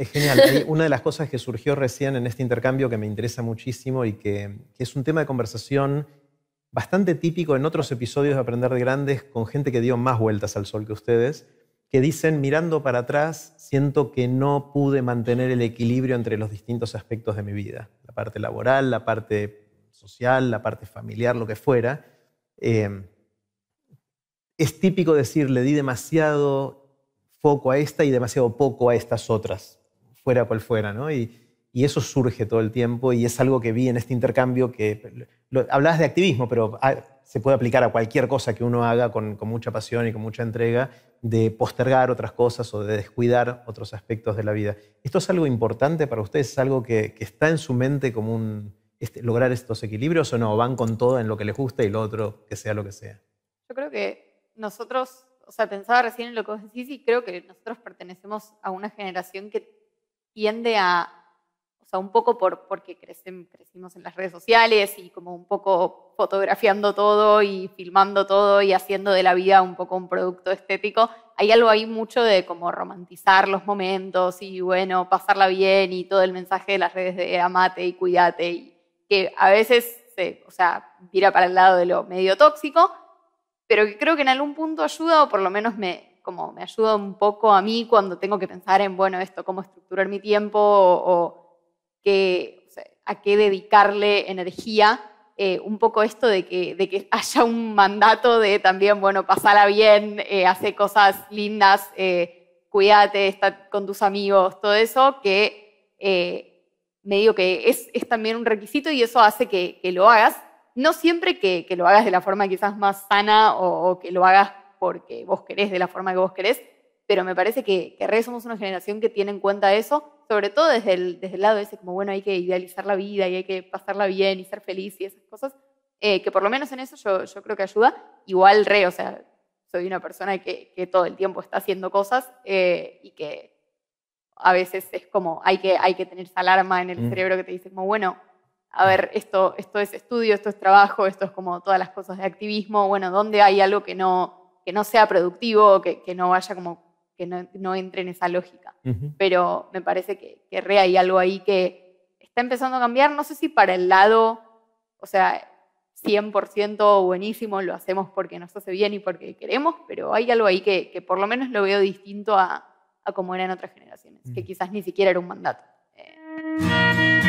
Es genial. una de las cosas que surgió recién en este intercambio que me interesa muchísimo y que, es un tema de conversación bastante típico en otros episodios de Aprender de Grandes con gente que dio más vueltas al sol que ustedes, que dicen, mirando para atrás, siento que no pude mantener el equilibrio entre los distintos aspectos de mi vida, la parte laboral, la parte social, la parte familiar, lo que fuera. Em, es típico decir, le di demasiado foco a esta y demasiado poco a estas otras fuera cual fuera, ¿no? Y, eso surge todo el tiempo y es algo que vi en este intercambio que hablabas de activismo, pero se puede aplicar a cualquier cosa que uno haga con, mucha pasión y con mucha entrega, de postergar otras cosas o de descuidar otros aspectos de la vida. ¿Esto es algo importante para ustedes? ¿Es algo que, está en su mente como un, este, lograr estos equilibrios o no? ¿Van con todo en lo que les gusta y lo otro que sea lo que sea? Yo creo que nosotros, o sea, pensaba recién en lo que vos decís y creo que nosotros pertenecemos a una generación que tiende a, o sea, un poco por, porque crecimos en las redes sociales y como un poco fotografiando todo y filmando todo y haciendo de la vida un poco un producto estético, hay algo ahí mucho de como romantizar los momentos y bueno, pasarla bien y todo el mensaje de las redes de amate y cuídate y que a veces se, o sea, vira para el lado de lo medio tóxico, pero que creo que en algún punto ayuda o por lo menos me, como me ayuda un poco a mí cuando tengo que pensar en, bueno, esto, cómo estructurar mi tiempo o, a qué dedicarle energía. Eh, un poco esto de que, de que, haya un mandato de también, bueno, pasala bien, eh, hace cosas lindas, eh, cuídate, está con tus amigos, todo eso, que eh, me digo que es, también un requisito y eso hace que, lo hagas. No siempre que, lo hagas de la forma quizás más sana o que lo hagas porque vos querés, de la forma que vos querés, pero me parece que, re somos una generación que tiene en cuenta eso, sobre todo desde el, desde el lado ese, como bueno, hay que idealizar la vida y hay que pasarla bien y ser feliz y esas cosas, eh, que por lo menos en eso yo, yo creo que ayuda. Igual re, o sea, soy una persona que, todo el tiempo está haciendo cosas eh, y que a veces es como hay que, hay que tener esa alarma en el mm. cerebro que te dice como, bueno, a ver, esto, esto es estudio, esto es trabajo, esto es como todas las cosas de activismo, bueno, ¿dónde hay algo que no, que no sea productivo, que, no vaya como, que no, entre en esa lógica. Pero me parece que, que re hay algo ahí que está empezando a cambiar, no sé si para el lado, o sea, 100% buenísimo, lo hacemos porque nos hace bien y porque queremos, pero hay algo ahí que, por lo menos lo veo distinto a, a como era en otras generaciones, que mm. quizás ni siquiera era un mandato. Eh.